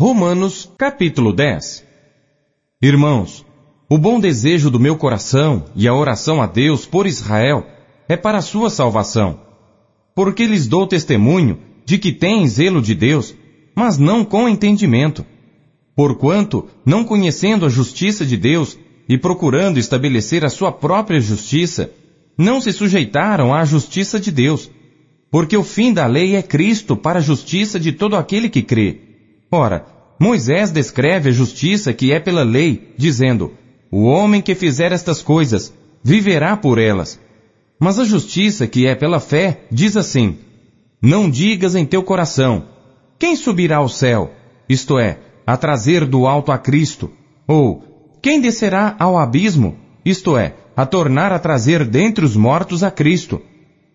Romanos, capítulo 10. Irmãos, o bom desejo do meu coração e a oração a Deus por Israel é para a sua salvação. Porque lhes dou testemunho de que têm zelo de Deus, mas não com entendimento. Porquanto, não conhecendo a justiça de Deus e procurando estabelecer a sua própria justiça, não se sujeitaram à justiça de Deus. Porque o fim da lei é Cristo para a justiça de todo aquele que crê. Ora, Moisés descreve a justiça que é pela lei, dizendo: O homem que fizer estas coisas viverá por elas. Mas a justiça que é pela fé diz assim: Não digas em teu coração: Quem subirá ao céu? Isto é, a trazer do alto a Cristo. Ou: Quem descerá ao abismo? Isto é, a tornar a trazer dentre os mortos a Cristo.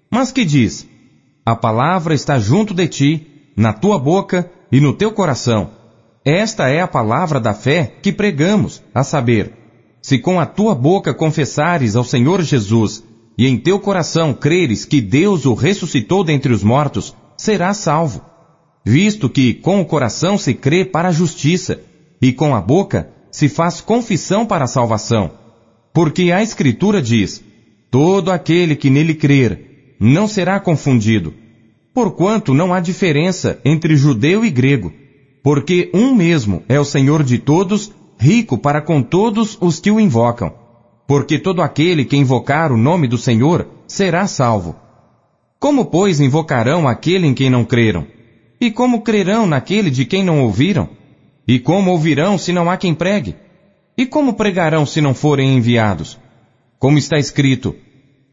Mas que diz: A palavra está junto de ti, na tua boca e no teu coração. Esta é a palavra da fé que pregamos, a saber: se com a tua boca confessares ao Senhor Jesus e em teu coração creres que Deus o ressuscitou dentre os mortos, serás salvo. Visto que com o coração se crê para a justiça e com a boca se faz confissão para a salvação. Porque a Escritura diz: Todo aquele que nele crer não será confundido. Porquanto não há diferença entre judeu e grego, porque um mesmo é o Senhor de todos, rico para com todos os que o invocam. Porque todo aquele que invocar o nome do Senhor será salvo. Como, pois, invocarão aquele em quem não creram? E como crerão naquele de quem não ouviram? E como ouvirão se não há quem pregue? E como pregarão se não forem enviados? Como está escrito,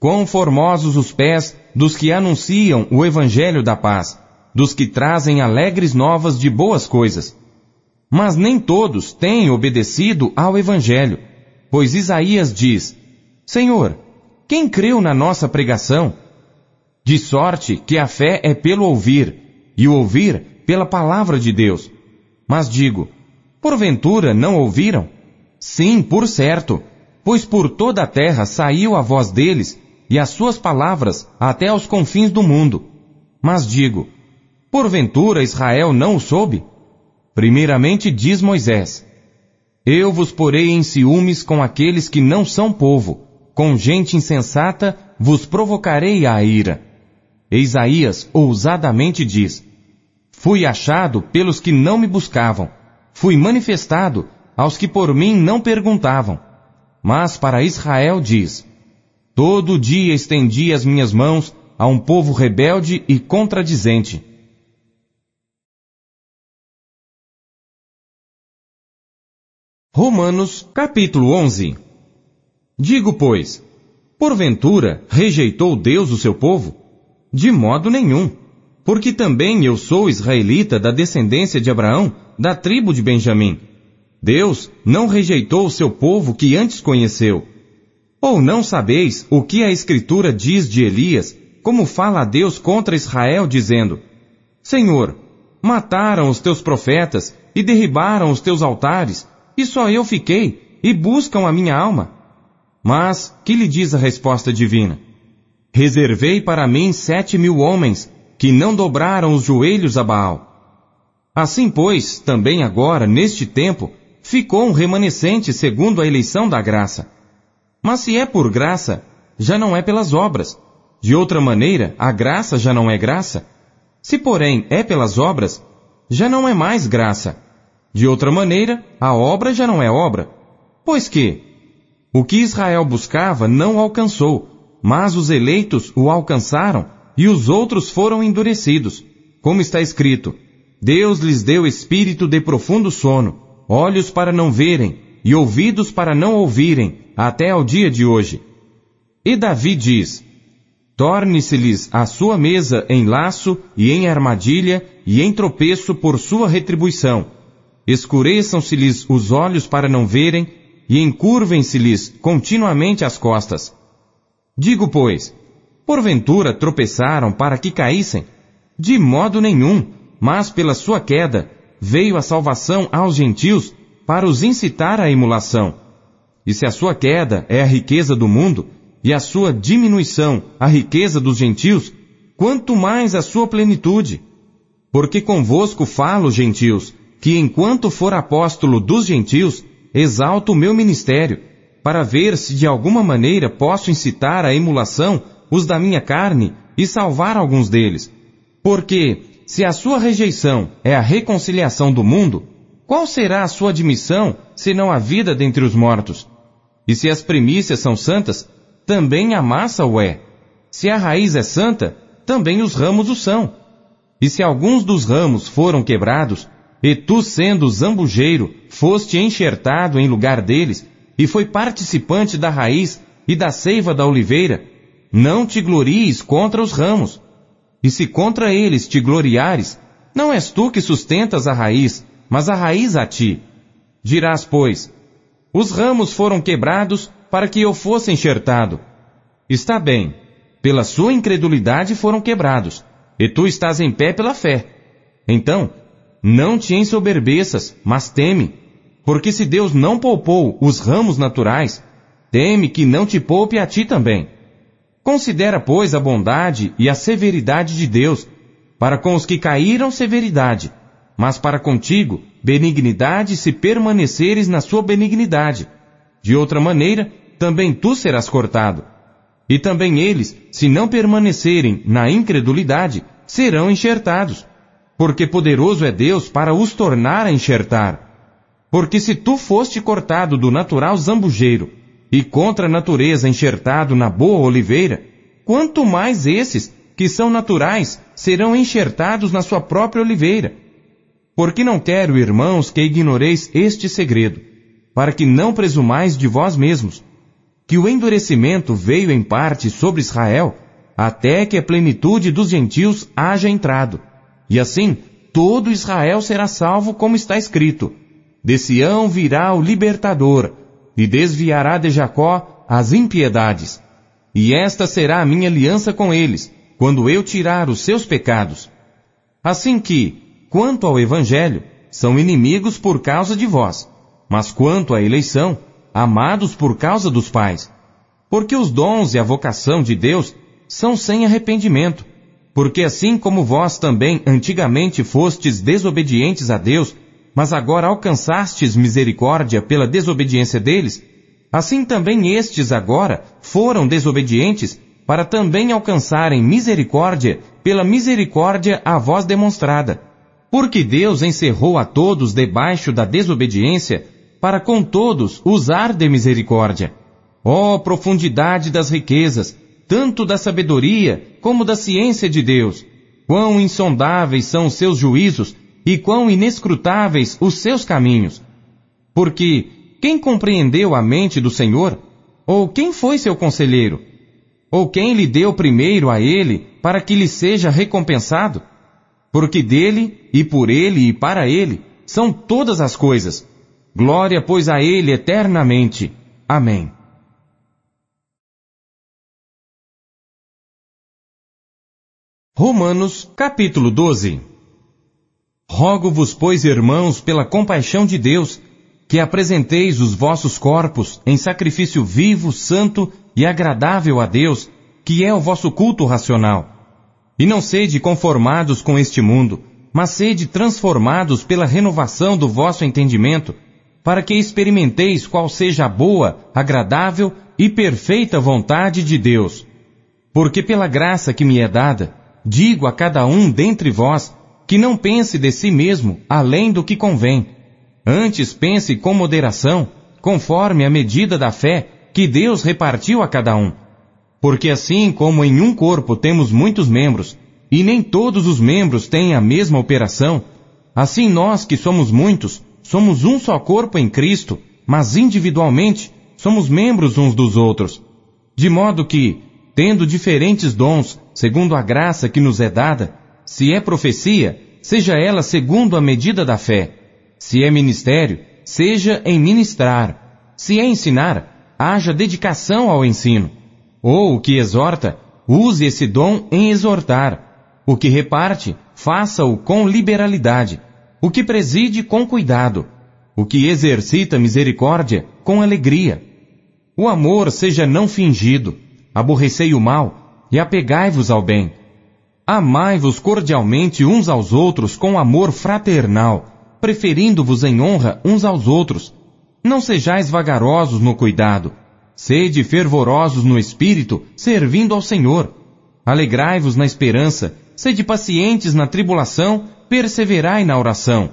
Quão formosos os pés dos que anunciam o evangelho da paz, dos que trazem alegres novas de boas coisas. Mas nem todos têm obedecido ao evangelho, pois Isaías diz: Senhor, quem creu na nossa pregação? De sorte que a fé é pelo ouvir, e o ouvir pela palavra de Deus. Mas digo, porventura não ouviram? Sim, por certo, pois por toda a terra saiu a voz deles, e as suas palavras até aos confins do mundo. Mas digo: porventura Israel não o soube? Primeiramente diz Moisés: Eu vos porei em ciúmes com aqueles que não são povo, com gente insensata vos provocarei a ira. Isaías ousadamente diz: Fui achado pelos que não me buscavam, fui manifestado aos que por mim não perguntavam. Mas para Israel diz: Todo dia estendi as minhas mãos a um povo rebelde e contradizente. Romanos, capítulo 11 Digo, pois, porventura rejeitou Deus o seu povo? De modo nenhum, porque também eu sou israelita da descendência de Abraão, da tribo de Benjamim. Deus não rejeitou o seu povo que antes conheceu. Ou não sabeis o que a Escritura diz de Elias, como fala a Deus contra Israel, dizendo: Senhor, mataram os teus profetas e derribaram os teus altares, e só eu fiquei, e buscam a minha alma. Mas que lhe diz a resposta divina? Reservei para mim sete mil homens, que não dobraram os joelhos a Baal. Assim, pois, também agora, neste tempo, ficou um remanescente segundo a eleição da graça mas se é por graça, já não é pelas obras. De outra maneira, a graça já não é graça. Se, porém, é pelas obras, já não é mais graça. De outra maneira, a obra já não é obra. Pois que, o que Israel buscava não alcançou, mas os eleitos o alcançaram e os outros foram endurecidos. Como está escrito: Deus lhes deu espírito de profundo sono, olhos para não verem e ouvidos para não ouvirem, até ao dia de hoje. E Davi diz: Torne-se-lhes a sua mesa em laço e em armadilha e em tropeço por sua retribuição. Escureçam-se-lhes os olhos para não verem e encurvem-se-lhes continuamente as costas. Digo, pois, porventura tropeçaram para que caíssem? De modo nenhum, mas pela sua queda veio a salvação aos gentios para os incitar à emulação e se a sua queda é a riqueza do mundo, e a sua diminuição a riqueza dos gentios, quanto mais a sua plenitude. Porque convosco falo, gentios, que enquanto for apóstolo dos gentios, exalto o meu ministério, para ver se de alguma maneira posso incitar à emulação os da minha carne e salvar alguns deles. Porque, se a sua rejeição é a reconciliação do mundo, qual será a sua admissão, senão a vida dentre os mortos? E se as primícias são santas, também a massa o é. Se a raiz é santa, também os ramos o são. E se alguns dos ramos foram quebrados, e tu, sendo zambujeiro, foste enxertado em lugar deles, e foi participante da raiz e da seiva da oliveira, não te glories contra os ramos. E se contra eles te gloriares, não és tu que sustentas a raiz, mas a raiz a ti. Dirás, pois, os ramos foram quebrados para que eu fosse enxertado. Está bem, pela sua incredulidade foram quebrados, e tu estás em pé pela fé. Então, não te ensoberbeças, mas teme, porque se Deus não poupou os ramos naturais, teme que não te poupe a ti também. Considera, pois, a bondade e a severidade de Deus, para com os que caíram severidade, mas para contigo, benignidade se permaneceres na sua benignidade. De outra maneira, também tu serás cortado. E também eles, se não permanecerem na incredulidade, serão enxertados, porque poderoso é Deus para os tornar a enxertar. Porque se tu foste cortado do natural zambujeiro, e contra a natureza enxertado na boa oliveira, quanto mais esses, que são naturais, serão enxertados na sua própria oliveira, porque não quero, irmãos, que ignoreis este segredo, para que não presumais de vós mesmos, que o endurecimento veio em parte sobre Israel, até que a plenitude dos gentios haja entrado. E assim, todo Israel será salvo, como está escrito: De Sião virá o libertador, e desviará de Jacó as impiedades. E esta será a minha aliança com eles, quando eu tirar os seus pecados. Assim que, quanto ao Evangelho, são inimigos por causa de vós, mas quanto à eleição, amados por causa dos pais. Porque os dons e a vocação de Deus são sem arrependimento. Porque assim como vós também antigamente fostes desobedientes a Deus, mas agora alcançastes misericórdia pela desobediência deles, assim também estes agora foram desobedientes para também alcançarem misericórdia pela misericórdia a vós demonstrada. Porque Deus encerrou a todos debaixo da desobediência, para com todos usar de misericórdia. Ó oh, profundidade das riquezas, tanto da sabedoria como da ciência de Deus! Quão insondáveis são os seus juízos e quão inescrutáveis os seus caminhos! Porque quem compreendeu a mente do Senhor? Ou quem foi seu conselheiro? Ou quem lhe deu primeiro a ele para que lhe seja recompensado? porque dele, e por ele, e para ele, são todas as coisas. Glória, pois, a ele eternamente. Amém. Romanos, capítulo 12 Rogo-vos, pois, irmãos, pela compaixão de Deus, que apresenteis os vossos corpos em sacrifício vivo, santo e agradável a Deus, que é o vosso culto racional. E não sede conformados com este mundo, mas sede transformados pela renovação do vosso entendimento, para que experimenteis qual seja a boa, agradável e perfeita vontade de Deus. Porque pela graça que me é dada, digo a cada um dentre vós que não pense de si mesmo além do que convém. Antes pense com moderação, conforme a medida da fé que Deus repartiu a cada um. Porque assim como em um corpo temos muitos membros, e nem todos os membros têm a mesma operação, assim nós que somos muitos, somos um só corpo em Cristo, mas individualmente somos membros uns dos outros. De modo que, tendo diferentes dons, segundo a graça que nos é dada, se é profecia, seja ela segundo a medida da fé. Se é ministério, seja em ministrar. Se é ensinar, haja dedicação ao ensino. Ou o que exorta, use esse dom em exortar. O que reparte, faça-o com liberalidade. O que preside, com cuidado. O que exercita misericórdia, com alegria. O amor seja não fingido. Aborrecei o mal e apegai-vos ao bem. Amai-vos cordialmente uns aos outros com amor fraternal, preferindo-vos em honra uns aos outros. Não sejais vagarosos no cuidado, Sede fervorosos no espírito, servindo ao Senhor. Alegrai-vos na esperança, sede pacientes na tribulação, perseverai na oração.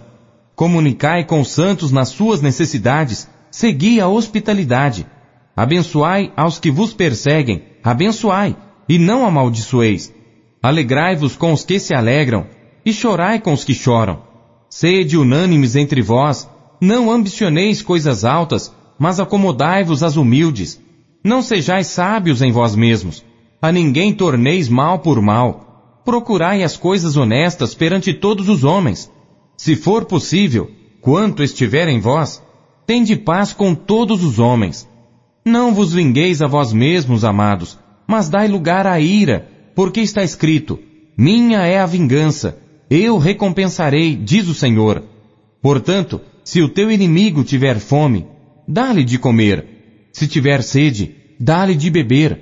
Comunicai com os santos nas suas necessidades, segui a hospitalidade. Abençoai aos que vos perseguem, abençoai, e não amaldiçoeis. Alegrai-vos com os que se alegram, e chorai com os que choram. Sede unânimes entre vós, não ambicioneis coisas altas, mas acomodai-vos às humildes. Não sejais sábios em vós mesmos. A ninguém torneis mal por mal. Procurai as coisas honestas perante todos os homens. Se for possível, quanto estiver em vós, tende paz com todos os homens. Não vos vingueis a vós mesmos, amados, mas dai lugar à ira, porque está escrito: Minha é a vingança, eu recompensarei, diz o Senhor. Portanto, se o teu inimigo tiver fome, dá-lhe de comer. Se tiver sede, dá-lhe de beber.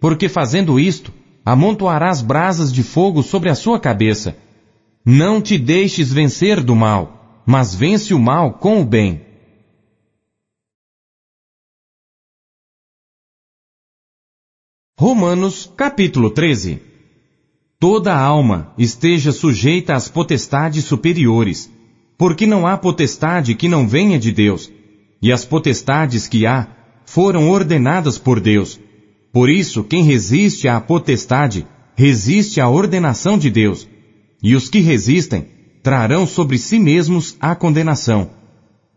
Porque fazendo isto, amontoarás brasas de fogo sobre a sua cabeça. Não te deixes vencer do mal, mas vence o mal com o bem. Romanos capítulo 13 Toda alma esteja sujeita às potestades superiores, porque não há potestade que não venha de Deus, e as potestades que há foram ordenadas por Deus. Por isso, quem resiste à potestade resiste à ordenação de Deus, e os que resistem trarão sobre si mesmos a condenação.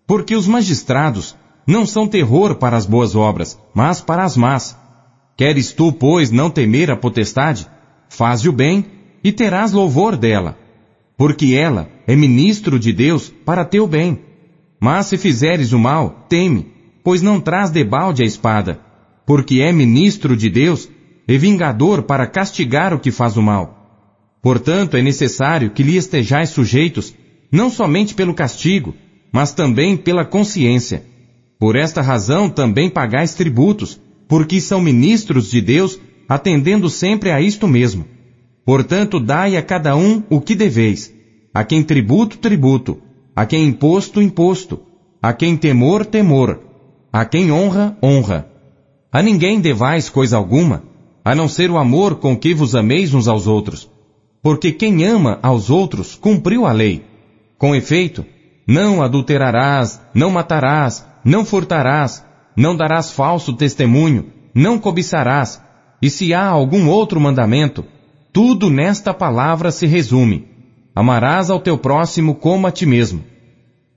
Porque os magistrados não são terror para as boas obras, mas para as más. Queres tu, pois, não temer a potestade? Faze o bem e terás louvor dela, porque ela é ministro de Deus para teu bem. Mas se fizeres o mal, teme, pois não traz debalde a espada, porque é ministro de Deus e vingador para castigar o que faz o mal. Portanto, é necessário que lhe estejais sujeitos, não somente pelo castigo, mas também pela consciência. Por esta razão também pagais tributos, porque são ministros de Deus, atendendo sempre a isto mesmo. Portanto, dai a cada um o que deveis. A quem tributo, tributo a quem imposto, imposto. A quem temor, temor. A quem honra, honra. A ninguém devais coisa alguma, a não ser o amor com que vos ameis uns aos outros. Porque quem ama aos outros cumpriu a lei. Com efeito, não adulterarás, não matarás, não furtarás, não darás falso testemunho, não cobiçarás, e se há algum outro mandamento, tudo nesta palavra se resume. Amarás ao teu próximo como a ti mesmo.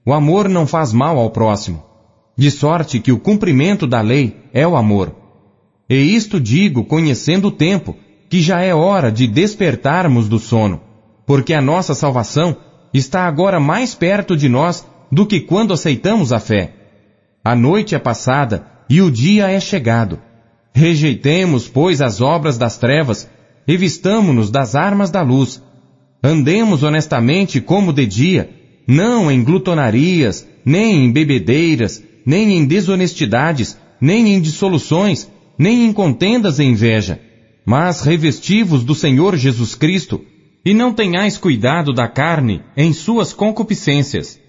O amor não faz mal ao próximo, de sorte que o cumprimento da lei é o amor. E isto digo conhecendo o tempo, que já é hora de despertarmos do sono, porque a nossa salvação está agora mais perto de nós do que quando aceitamos a fé. A noite é passada e o dia é chegado. Rejeitemos, pois, as obras das trevas e vistamo-nos das armas da luz Andemos honestamente como de dia, não em glutonarias, nem em bebedeiras, nem em desonestidades, nem em dissoluções, nem em contendas e inveja, mas revestivos do Senhor Jesus Cristo, e não tenhais cuidado da carne em suas concupiscências.